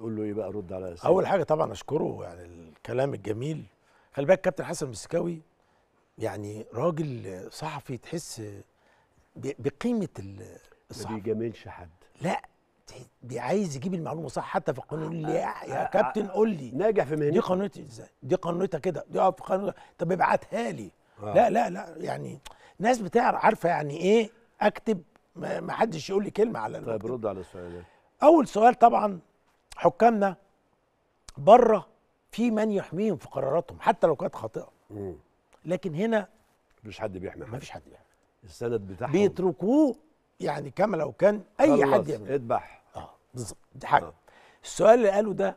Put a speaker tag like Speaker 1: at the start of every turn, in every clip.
Speaker 1: تقول له ايه بقى رد على أسئلة. اول حاجه طبعا اشكره يعني الكلام الجميل خلي بالك كابتن حسن المسكاوي يعني راجل صحفي تحس بقيمه الصحفي ما بيجاملش حد لا عايز يجيب المعلومه صح حتى في القانون آه، اللي يا آه، آه، كابتن قول لي ناجح في مهنته دي قانونتي ازاي دي قانونتها كده دي في قانون طب ابعتها لي آه. لا لا لا يعني ناس بتعرف عارفه يعني ايه اكتب ما حدش يقول لي كلمه على طيب رد على السؤال ده اول سؤال طبعا حكامنا بره في من يحميهم في قراراتهم حتى لو كانت خاطئه لكن هنا مفيش حد بيحمي حد مفيش حد بيحمي السند بتاعهم بيتركوه يعني كما لو كان اي حد يعمل اذبح اه بالظبط دي حاجه آه. السؤال اللي قاله ده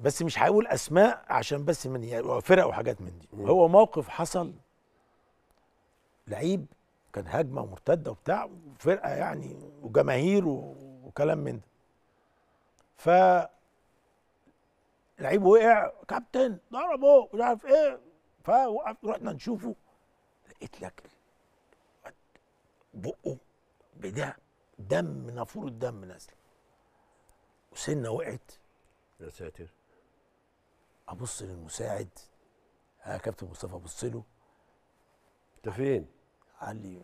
Speaker 1: بس مش هقول اسماء عشان بس من يعني فرق وحاجات من دي هو موقف حصل لعيب كان هجمه مرتده وبتاع فرقه يعني وجماهير وكلام من ده ف لعيب وقع كابتن ضربه مش عارف ايه فوقف رحنا نشوفه لقيت لك بقه بده دم نافوره الدم نازله وسنه وقعت يا ساتر ابص للمساعد ها كابتن مصطفى ابص له انت فين؟ قال لي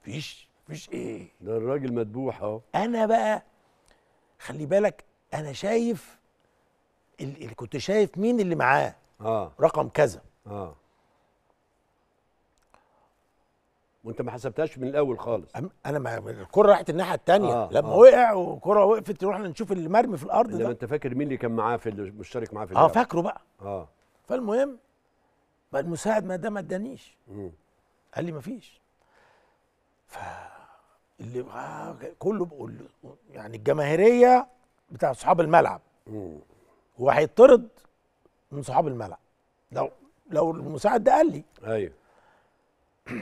Speaker 1: مفيش مفيش ايه ده الراجل مدبوح اهو انا بقى خلي بالك انا شايف اللي كنت شايف مين اللي معاه اه رقم كذا اه وانت ما حسبتهاش من الاول خالص انا ما الكره راحت الناحيه الثانيه آه لما آه وقع والكره وقفت رحنا نشوف اللي مرمي في الارض ده انت فاكر مين اللي كان معاه في مشترك معاه في اه فاكره بقى اه فالمهم بقى المساعد ما ده ما ادانيش قال لي ما فيش ف اللي آه، كله بقول يعني الجماهيريه بتاع صحاب الملعب وهيطرد من صحاب الملعب لو لو المساعد ده قال لي ايوه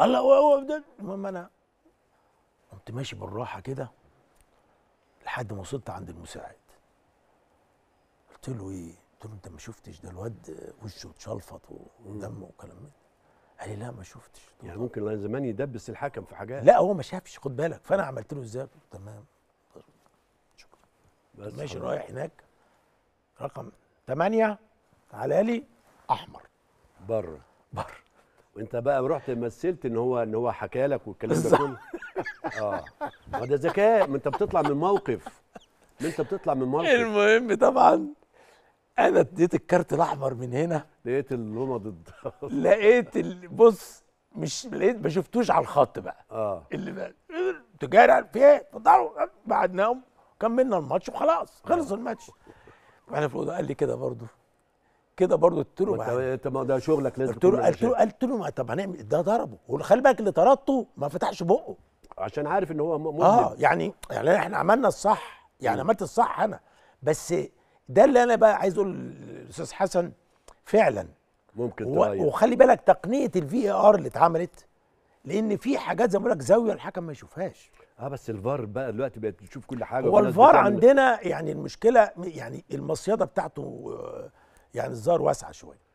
Speaker 1: الله لا هو المهم انا كنت ماشي بالراحه كده لحد ما وصلت عند المساعد قلت له ايه؟ قلت له انت ما شفتش ده الواد وشه اتشلفط ودمه وكلام من قال لي لا ما شفتش يعني ممكن زمان يدبس الحكم في حاجات لا هو ما شافش خد بالك فانا عملت له ازاي تمام بس ماشي رايح هناك رقم 8 تعالى لي احمر بره بره وانت بقى رحت مثلت ان هو ان هو حكى لك والكلام ده كله اه ما ده ذكاء ما انت بتطلع من موقف ما انت بتطلع من موقف المهم طبعا انا اديت الكارت الاحمر من هنا لقيت اللومه ضد لقيت بص مش لقيت ما شفتوش على الخط بقى اه اللي بقى تجاري في ايه اتفضلوا بعدناهم كملنا الماتش وخلاص خلص الماتش وانا في الاوضه قال لي كده برضه كده برضه قلت له انت ما ده شغلك لازم قلت له قلت له قلت له طب هنعمل ده ضربه وخلي بالك اللي طردته ما فتحش بقه عشان عارف ان هو مذنب اه يعني يعني احنا عملنا الصح يعني عملت الصح انا بس ده اللي انا بقى عايز اقول للاستاذ حسن فعلا ممكن و... وخلي بالك تقنيه الفي ار اللي اتعملت لان في حاجات زي ما بقول لك زاويه الحكم ما يشوفهاش اه بس الفار بقى دلوقتي بقت بتشوف كل حاجه هو الفار عندنا يعني المشكله يعني المصيده بتاعته آه، يعني الزار واسعه شويه